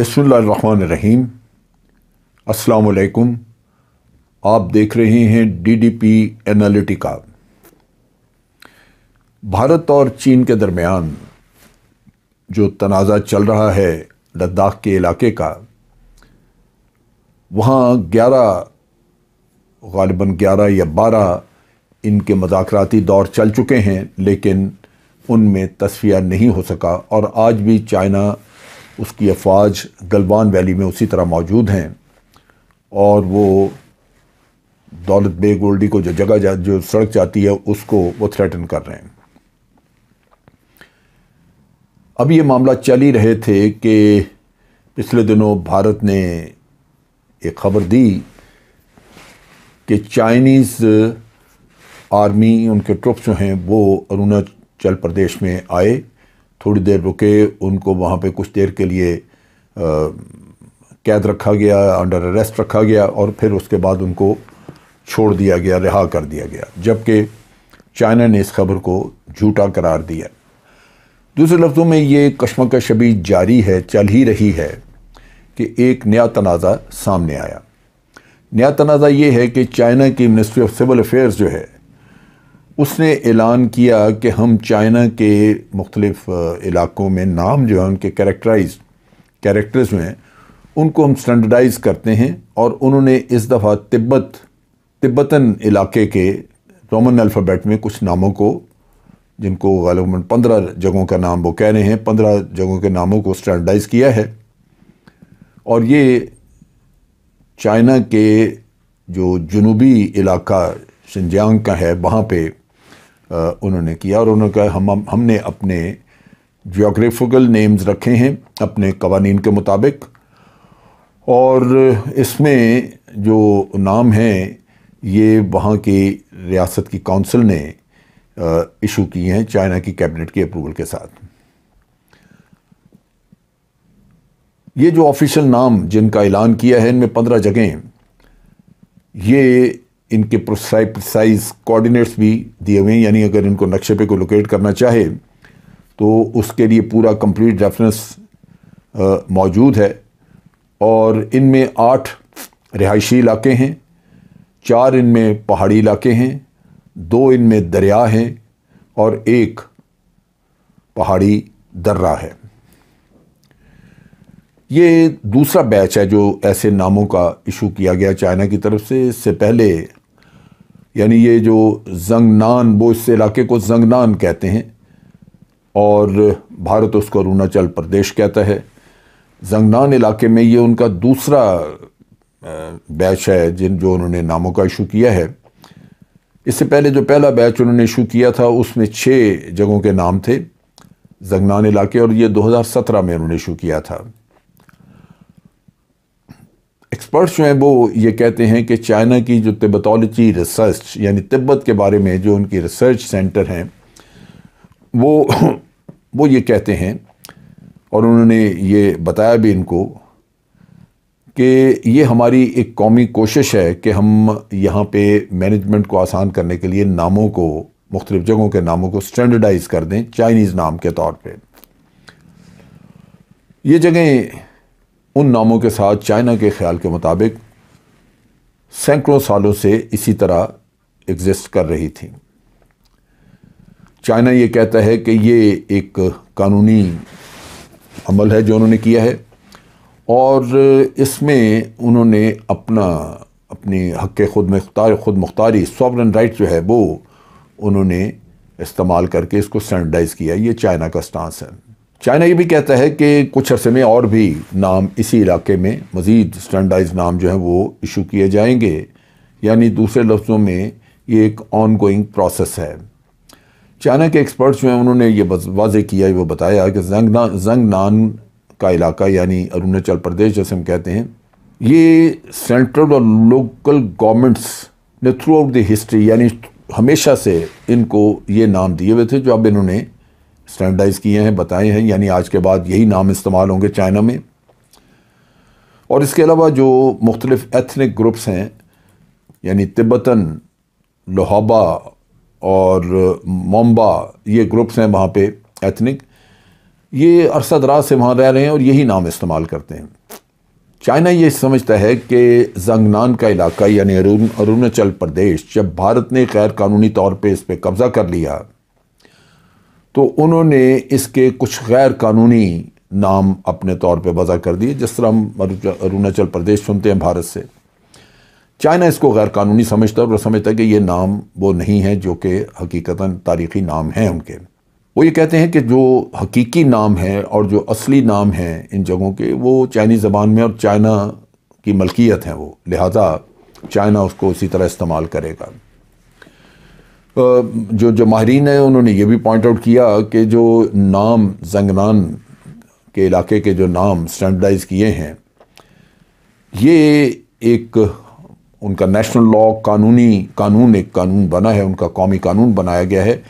बसमीम अस्सलाम आप देख रहे हैं डीडीपी एनालिटिका भारत और चीन के दरमियान जो तनाज़ा चल रहा है लद्दाख के इलाके का वहाँ ग्यारह गालिबा ग्यारह या बारह इनके मजाकती दौर चल चुके हैं लेकिन उनमें तस्फिया नहीं हो सका और आज भी चाइना उसकी अफवाज गलवान वैली में उसी तरह मौजूद हैं और वो दौलत बे गोल्डी को जो जगह जा, जो सड़क जाती है उसको वो थ्रेटन कर रहे हैं अब ये मामला चल ही रहे थे कि पिछले दिनों भारत ने एक खबर दी कि चाइनीज़ आर्मी उनके ट्रुप्स जो हैं वो अरुणाचल प्रदेश में आए थोड़ी देर रुके उनको वहाँ पे कुछ देर के लिए कैद रखा गया अंडर अरेस्ट रखा गया और फिर उसके बाद उनको छोड़ दिया गया रिहा कर दिया गया जबकि चाइना ने इस खबर को झूठा करार दिया दूसरे लफ्ज़ों में ये कश्मकश अभी जारी है चल ही रही है कि एक नया तनाज़ा सामने आया नया तनाज़ा ये है कि चाइना की मिनिस्ट्री ऑफ सिविल अफेयर्स जो है उसने ऐलान किया कि हम चाइना के मुख्तलिफ इलाकों में नाम जो है उनके करेक्टराइज करेक्टर्स में उनको हम स्टैंडर्डाइज करते हैं और उन्होंने इस दफ़ा तिब्बत तिब्बतन इलाके के रोमन अल्फ़ाबेट में कुछ नामों को जिनको गालबन पंद्रह जगहों का नाम वो कह रहे हैं पंद्रह जगहों के नामों को स्टैंडर्डाइज किया है और ये चाइना के जो जनूबी इलाका सिंजियांग का है वहाँ पे उन्होंने किया और उन्होंने कहा हम हमने अपने जोग्राफिकल नेम्स रखे हैं अपने कवानीन के मुताबिक और इसमें जो नाम हैं ये वहाँ की रियासत की काउंसिल ने इशू की हैं चाइना की कैबिनेट के अप्रूवल के साथ ये जो ऑफिशियल नाम जिनका ऐलान किया है इनमें पंद्रह जगहें ये इनके प्रोसाइज कोऑर्डिनेट्स भी दिए हुए हैं यानी अगर इनको नक्शे पे को लोकेट करना चाहे तो उसके लिए पूरा कंप्लीट रेफरेंस मौजूद है और इनमें आठ रिहायशी इलाके हैं चार इनमें पहाड़ी इलाके हैं दो इनमें दरिया हैं और एक पहाड़ी दर्रा है ये दूसरा बैच है जो ऐसे नामों का इशू किया गया चाइना की तरफ से इससे पहले यानी ये जो जंगनान वो इस इलाके को जंगनान कहते हैं और भारत उसको अरुणाचल प्रदेश कहता है जंगनान इलाके में ये उनका दूसरा बैच है जिन जो उन्होंने नामों का इशू किया है इससे पहले जो पहला बैच उन्होंने इशू किया था उसमें छः जगहों के नाम थे जंगनान इलाके और ये 2017 में उन्होंने इशू किया था एक्सपर्ट्स जो हैं वो ये कहते हैं कि चाइना की जो तिब्बतोलॉजी रिसर्च यानी तिब्बत के बारे में जो उनकी रिसर्च सेंटर हैं वो वो ये कहते हैं और उन्होंने ये बताया भी इनको कि ये हमारी एक कौमी कोशिश है कि हम यहाँ पे मैनेजमेंट को आसान करने के लिए नामों को मुख्तलिफ़ जगहों के नामों को स्टैंडर्डाइज कर दें चाइनीज़ नाम के तौर पर ये जगहें उन नामों के साथ चाइना के ख्याल के मुताबिक सैकड़ों सालों से इसी तरह एग्जिस्ट कर रही थी चाइना ये कहता है कि ये एक कानूनी अमल है जो उन्होंने किया है और इसमें उन्होंने अपना अपनी हक खुद मुख्तार खुद मुख्तारी सॉवरन राइट जो है वो उन्होंने इस्तेमाल करके इसको सैनिटाइज़ किया ये चाइना का स्टांस है चाइना ये भी कहता है कि कुछ अरसे में और भी नाम इसी इलाके में मज़ीद स्टैंडाइज नाम जो है वो इशू किए जाएंगे यानी दूसरे लफ्ज़ों में ये एक ऑन गोइंग प्रोसेस है चाइना के एक्सपर्ट्स जो हैं उन्होंने ये वाजे किया वो बताया कि जंग नान का इलाका यानी अरुणाचल प्रदेश जैसे हम कहते हैं ये सेंट्रल और लोकल गवर्नमेंट्स ने थ्रू आउट द हिस्ट्री यानी हमेशा से इनको ये नाम दिए हुए थे जो अब इन्होंने स्टैंडर्डाइज किए हैं बताए हैं यानी आज के बाद यही नाम इस्तेमाल होंगे चाइना में और इसके अलावा जो मुख्तलिफ एथनिक ग्रुप्स हैं यानी तिब्बतन लोहाबा और मोम्बा ये ग्रुप्स हैं वहाँ पे एथनिक ये अरसा दराज से वहाँ रह रहे हैं और यही नाम इस्तेमाल करते हैं चाइना ये समझता है कि जंगनान का इलाका यानी अरुणाचल प्रदेश जब भारत ने गैर कानूनी तौर पे इस पर कब्ज़ा कर लिया तो उन्होंने इसके कुछ गैर कानूनी नाम अपने तौर पे वज़ा कर दिए जिस तरह हम अरुणाचल प्रदेश सुनते हैं भारत से चाइना इसको गैर कानूनी समझता है और समझता है कि ये नाम वो नहीं है जो कि हकीकता तारीखी नाम हैं उनके वो ये कहते हैं कि जो हकीकी नाम है और जो असली नाम हैं इन जगहों के वो चाइनीज़ ज़बान में और चाइना की मलकियत हैं वो लिहाजा चाइना उसको इसी तरह इस्तेमाल करेगा जो जो माहरीन हैं उन्होंने ये भी पॉइंट आउट किया कि जो नाम जंगनान के इलाके के जो नाम स्टैंडर्डाइज किए हैं ये एक उनका नेशनल लॉ कानूनी कानून एक कानून बना है उनका कौमी कानून बनाया गया है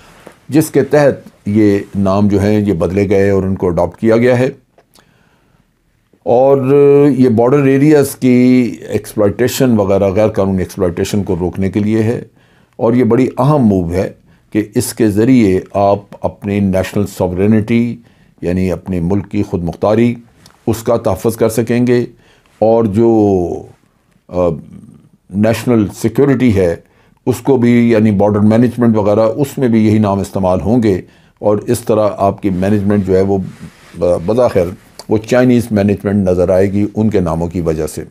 जिसके तहत ये नाम जो हैं ये बदले गए और उनको अडॉप्ट किया गया है और ये बॉर्डर एरियाज़ की एक्सप्लाइटेशन वगैरह गैर कानूनी एक्सप्लाइटेशन को रोकने के लिए है और ये बड़ी अहम मूव है कि इसके ज़रिए आप अपनी नेशनल सॉवरनिटी यानी अपने मुल्क की ख़ुद मुख्तारी उसका तहफ़ कर सकेंगे और जो नेशनल सिक्योरिटी है उसको भी यानी बॉर्डर मैनेजमेंट वगैरह उसमें भी यही नाम इस्तेमाल होंगे और इस तरह आपकी मैनेजमेंट जो है वो बज़ाखिर वो चाइनीज़ मैनेजमेंट नज़र आएगी उनके नामों की वजह से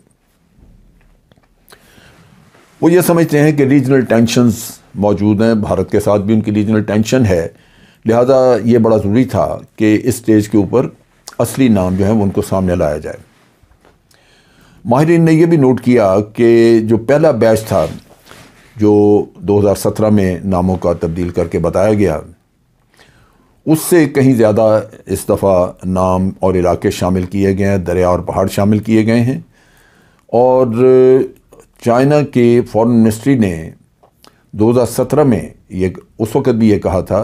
वो ये समझते हैं कि रीजनल टेंशनस मौजूद हैं भारत के साथ भी उनकी रीजनल टेंशन है लिहाजा ये बड़ा ज़रूरी था कि इस स्टेज के ऊपर असली नाम जो है वो उनको सामने लाया जाए माहरीन ने यह भी नोट किया कि जो पहला बैच था जो 2017 में नामों का तब्दील करके बताया गया उससे कहीं ज़्यादा इस दफ़ा नाम और इलाके शामिल किए गए हैं दरिया और पहाड़ शामिल किए गए हैं और चाइना के फॉरेन मिनिस्ट्री ने 2017 में ये उस वक्त भी ये कहा था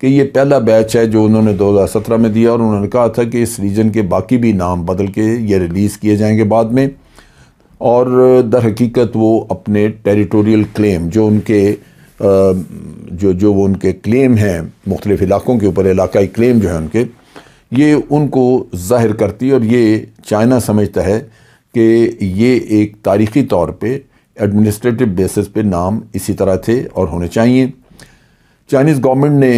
कि ये पहला बैच है जो उन्होंने 2017 में दिया और उन्होंने कहा था कि इस रीजन के बाकी भी नाम बदल के ये रिलीज़ किए जाएंगे बाद में और दर हकीकत वो अपने टेरिटोरियल क्लेम जो उनके जो जो वो उनके क्लेम हैं मुख्तलिफ़ इलाक़ों के ऊपर इलाकई क्लेम जो है उनके ये उनको ज़ाहिर करती और ये चाइना समझता है कि ये एक तारीख़ी तौर पे एडमिनिस्ट्रेटिव बेसिस पे नाम इसी तरह थे और होने चाहिए चाइनीज़ गवर्नमेंट ने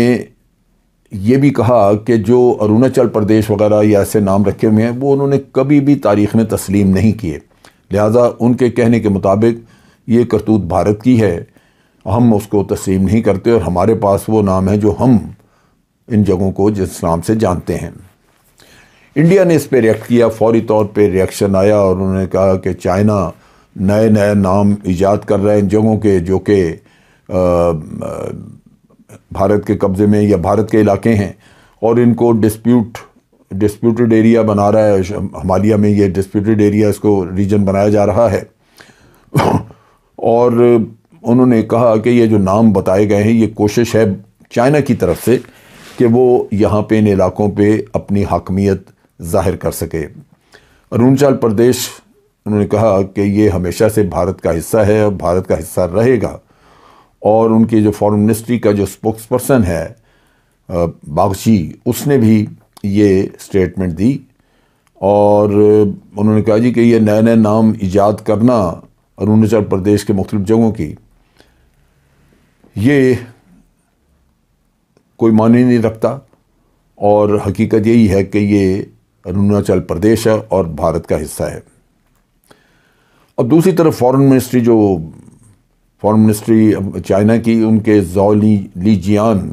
ये भी कहा कि जो अरुणाचल प्रदेश वगैरह या ऐसे नाम रखे हुए हैं वो उन्होंने कभी भी तारीख़ में तस्लीम नहीं किए लिहाजा उनके कहने के मुताबिक ये करतूत भारत की है हम उसको तस्लीम नहीं करते और हमारे पास वो नाम है जो हम इन जगहों को जिस नाम से जानते हैं इंडिया ने इस पर रिएक्ट किया फौरी तौर पर रिएक्शन आया और उन्होंने कहा कि चाइना नए नए नाम ईजाद कर रहे हैं जगहों के जो कि भारत के कब्ज़े में या भारत के इलाके हैं और इनको डिस्प्यूट डिस्प्यूटेड एरिया बना रहा है हमालिया में ये डिस्प्यूटेड एरिया इसको रीजन बनाया जा रहा है और उन्होंने कहा कि ये जो नाम बताए गए हैं ये कोशिश है चाइना की तरफ से कि वो यहाँ पे इन इलाकों पे अपनी हकमियत जाहिर कर सके अरुणाचल प्रदेश उन्होंने कहा कि ये हमेशा से भारत का हिस्सा है और भारत का हिस्सा रहेगा और उनके जो फॉरेन मिनिस्ट्री का जो स्पोक्स पर्सन है बागची उसने भी ये स्टेटमेंट दी और उन्होंने कहा जी कि ये नए नए नाम ईजाद करना अरुणाचल प्रदेश के मुख्तलिफ जगहों की ये कोई मानी नहीं रखता और हकीकत यही है कि ये अरुणाचल प्रदेश है और भारत का हिस्सा है और दूसरी तरफ फॉरेन मिनिस्ट्री जो फॉरेन मिनिस्ट्री चाइना की उनके जॉ ली लीजियान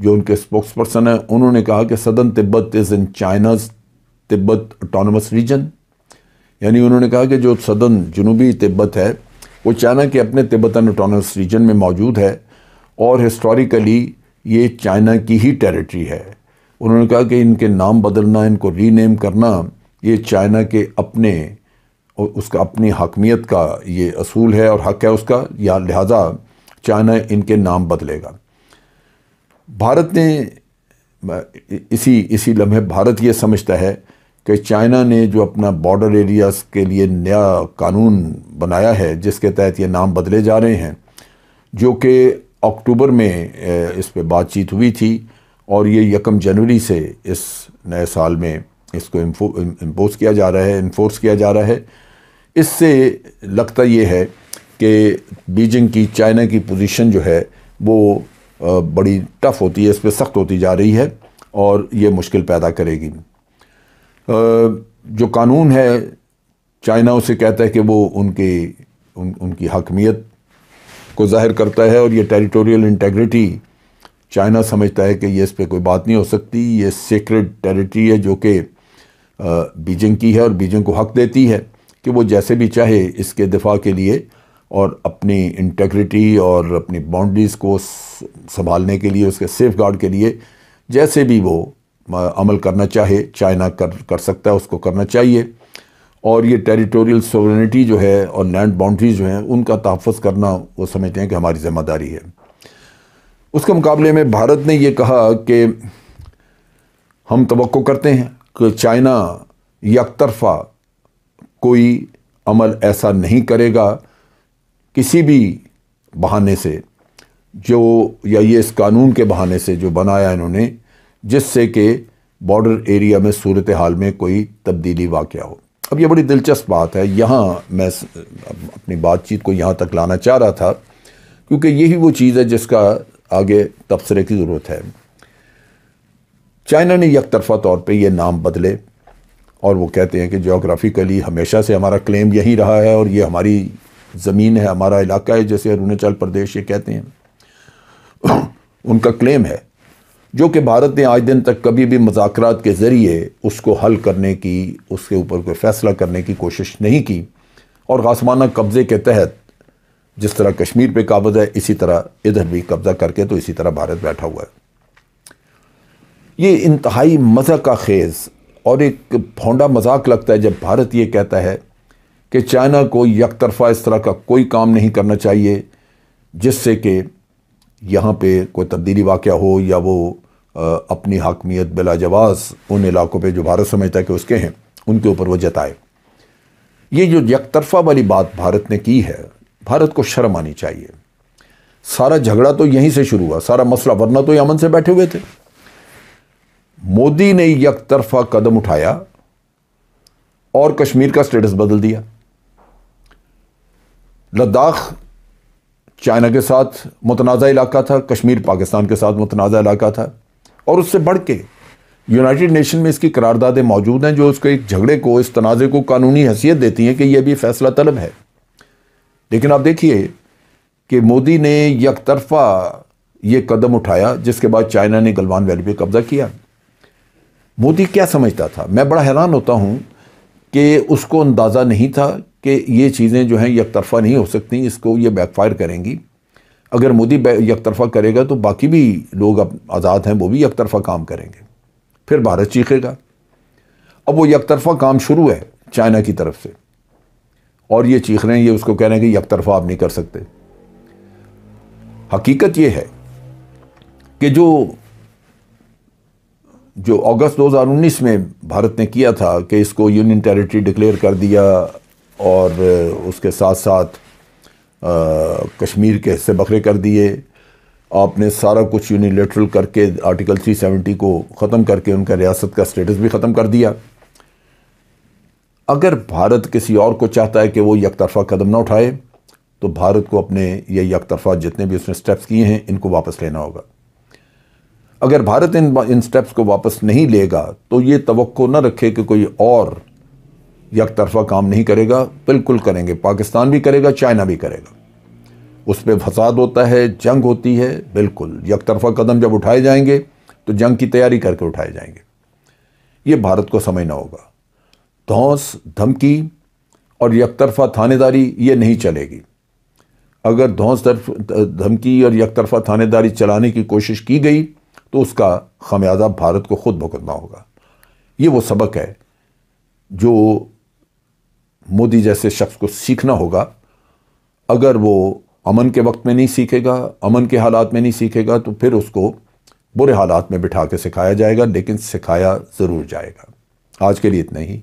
जो उनके स्पोक्स पर्सन हैं उन्होंने कहा कि southern Tibet is in China's Tibet autonomous region यानी उन्होंने कहा कि जो सदन जनूबी तिब्बत है वो चाइना के अपने तिब्बतन ऑटोनमस रीजन में मौजूद है और हिस्टोरिकली ये चाइना की ही टेरिटरी है उन्होंने कहा कि इनके नाम बदलना इनको रीनेम करना ये चाइना के अपने उसका अपनी हकमियत का ये असूल है और हक है उसका या लिहाजा चाइना इनके नाम बदलेगा भारत ने इसी इसी लम्हे भारत ये समझता है कि चाइना ने जो अपना बॉर्डर एरियाज़ के लिए नया कानून बनाया है जिसके तहत ये नाम बदले जा रहे हैं जो कि अक्टूबर में इस पर बातचीत हुई थी और ये यकम जनवरी से इस नए साल में इसको इम्पोज किया जा रहा है इन्फोर्स किया जा रहा है इससे लगता ये है कि बीजिंग की चाइना की पोजीशन जो है वो बड़ी टफ़ होती है इस पर सख्त होती जा रही है और ये मुश्किल पैदा करेगी जो कानून है चाइना उसे कहता है कि वो उनके उन, उनकी हकमीत को ज़ाहिर करता है और ये टेरिटोरियल इंटेग्रिटी चाइना समझता है कि ये इस पर कोई बात नहीं हो सकती ये सीक्रेट टेरिटरी है जो कि बीजिंग की है और बीजिंग को हक देती है कि वो जैसे भी चाहे इसके दिफा के लिए और अपनी इंटेग्रिटी और अपनी बाउंड्रीज़ को संभालने के लिए उसके सेफ गार्ड के लिए जैसे भी वो अमल करना चाहे चाइना कर कर सकता है उसको करना चाहिए और ये टेरिटोरियल सोवरेनिटी जो है और लैंड बाउंड्रीज जो हैं उनका तहफ़ करना वो समझते हैं कि हमारी ज़िम्मेदारी है उसके मुकाबले में भारत ने ये कहा कि हम तो करते हैं कि चाइना यकतरफा कोई अमल ऐसा नहीं करेगा किसी भी बहाने से जो या ये इस कानून के बहाने से जो बनाया इन्होंने जिससे कि बॉर्डर एरिया में सूरत हाल में कोई तब्दीली वाक़ हो अब ये बड़ी दिलचस्प बात है यहाँ मैं अपनी बातचीत को यहाँ तक लाना चाह रहा था क्योंकि यही वो चीज़ है जिसका आगे तबसरे की ज़रूरत है चाइना ने यक तरफा तौर पर यह नाम बदले और वो कहते हैं कि जोग्राफिकली हमेशा से हमारा क्लेम यही रहा है और ये हमारी ज़मीन है हमारा इलाका है जैसे अरुणाचल प्रदेश ये कहते हैं उनका क्लेम है जो कि भारत ने आज दिन तक कभी भी मजाक के ज़रिए उसको हल करने की उसके ऊपर कोई फ़ैसला करने की कोशिश नहीं की और आसमाना कब्ज़े के तहत जिस तरह कश्मीर पे काबज है इसी तरह इधर भी कब्ज़ा करके तो इसी तरह भारत बैठा हुआ है ये इंतहाई मज़ा का खेज़ और एक फोंडा मजाक लगता है जब भारत ये कहता है कि चाइना को यक तरफा इस तरह का कोई काम नहीं करना चाहिए जिससे कि यहाँ पे कोई तब्दीली वाक़ हो या वो अपनी हाकमियत बिलाजवाज उन इलाकों पे जो भारत समझता है कि उसके हैं उनके ऊपर वो जताए ये जो यक तरफा वाली बात भारत ने की है भारत को शर्म आनी चाहिए सारा झगड़ा तो यहीं से शुरू हुआ सारा मसला वरना तो यमन से बैठे हुए थे मोदी ने यक तरफा कदम उठाया और कश्मीर का स्टेटस बदल दिया लद्दाख चाइना के साथ मुतनाज़ इलाका था कश्मीर पाकिस्तान के साथ मुतनाज़ इलाका था और उससे बढ़ के यूनाइटेड नेशन में इसकी करारदादें मौजूद हैं जो उसके एक झगड़े को इस तनाज़े को कानूनी हैसियत देती हैं कि यह भी फैसला तलब है लेकिन आप देखिए कि मोदी ने यकतरफा ये कदम उठाया जिसके बाद चाइना ने गलवान वैली पे कब्जा किया मोदी क्या समझता था मैं बड़ा हैरान होता हूँ कि उसको अंदाज़ा नहीं था कि ये चीज़ें जो हैं यकतरफा नहीं हो सकती इसको ये बैकफायर करेंगी अगर मोदी यकतरफा करेगा तो बाकी भी लोग अब आज़ाद हैं वो भी यकतरफा काम करेंगे फिर भारत चीखेगा अब वो यकतरफा काम शुरू है चाइना की तरफ से और ये चीख रहे हैं ये उसको कह रहे हैं कि एक तरफा आप नहीं कर सकते हकीकत ये है कि जो जो अगस्त 2019 में भारत ने किया था कि इसको यूनियन टेरिटरी डिक्लेयर कर दिया और उसके साथ साथ आ, कश्मीर के हिस्से बकरे कर दिए आपने सारा कुछ यूनिलेटरल करके आर्टिकल 370 को ख़त्म करके उनका रियासत का स्टेटस भी ख़त्म कर दिया अगर भारत किसी और को चाहता है कि वो तरफा कदम ना उठाए तो भारत को अपने ये यकतरफा जितने भी उसने स्टेप्स किए हैं इनको वापस लेना होगा अगर भारत इन इन स्टेप्स को वापस नहीं लेगा तो ये तो न रखे कि कोई और यकतरफा काम नहीं करेगा बिल्कुल करेंगे पाकिस्तान भी करेगा चाइना भी करेगा उस पर फसाद होता है जंग होती है बिल्कुल तरफा कदम जब उठाए जाएंगे तो जंग की तैयारी करके उठाए जाएंगे ये भारत को समझना होगा धौस धमकी और यकतरफा थानेदारी ये नहीं चलेगी अगर धौस धमकी और यकतरफा थानेदारी चलाने की कोशिश की गई तो उसका खमियाजा भारत को खुद भुगतना होगा ये वो सबक है जो मोदी जैसे शख्स को सीखना होगा अगर वो अमन के वक्त में नहीं सीखेगा अमन के हालात में नहीं सीखेगा तो फिर उसको बुरे हालात में बिठा के सिखाया जाएगा लेकिन सिखाया ज़रूर जाएगा आज के लिए इतना ही